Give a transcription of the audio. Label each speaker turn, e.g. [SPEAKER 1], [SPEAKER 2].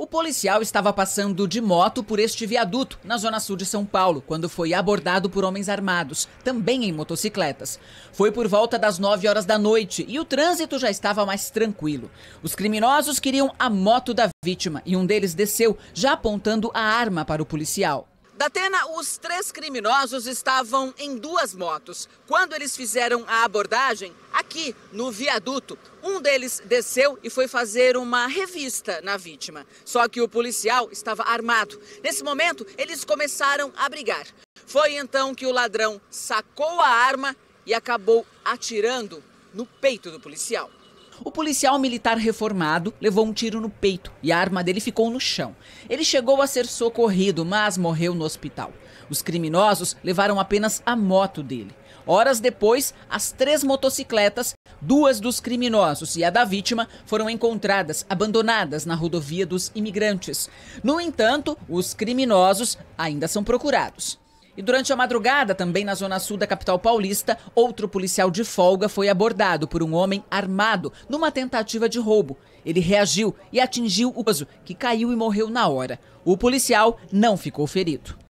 [SPEAKER 1] O policial estava passando de moto por este viaduto, na zona sul de São Paulo, quando foi abordado por homens armados, também em motocicletas. Foi por volta das 9 horas da noite e o trânsito já estava mais tranquilo. Os criminosos queriam a moto da vítima e um deles desceu, já apontando a arma para o policial. Da Tena, os três criminosos estavam em duas motos. Quando eles fizeram a abordagem, aqui no viaduto. Um deles desceu e foi fazer uma revista na vítima. Só que o policial estava armado. Nesse momento, eles começaram a brigar. Foi então que o ladrão sacou a arma e acabou atirando no peito do policial. O policial militar reformado levou um tiro no peito e a arma dele ficou no chão. Ele chegou a ser socorrido, mas morreu no hospital. Os criminosos levaram apenas a moto dele. Horas depois, as três motocicletas, duas dos criminosos e a da vítima, foram encontradas abandonadas na rodovia dos imigrantes. No entanto, os criminosos ainda são procurados. E durante a madrugada, também na zona sul da capital paulista, outro policial de folga foi abordado por um homem armado numa tentativa de roubo. Ele reagiu e atingiu o oso, que caiu e morreu na hora. O policial não ficou ferido.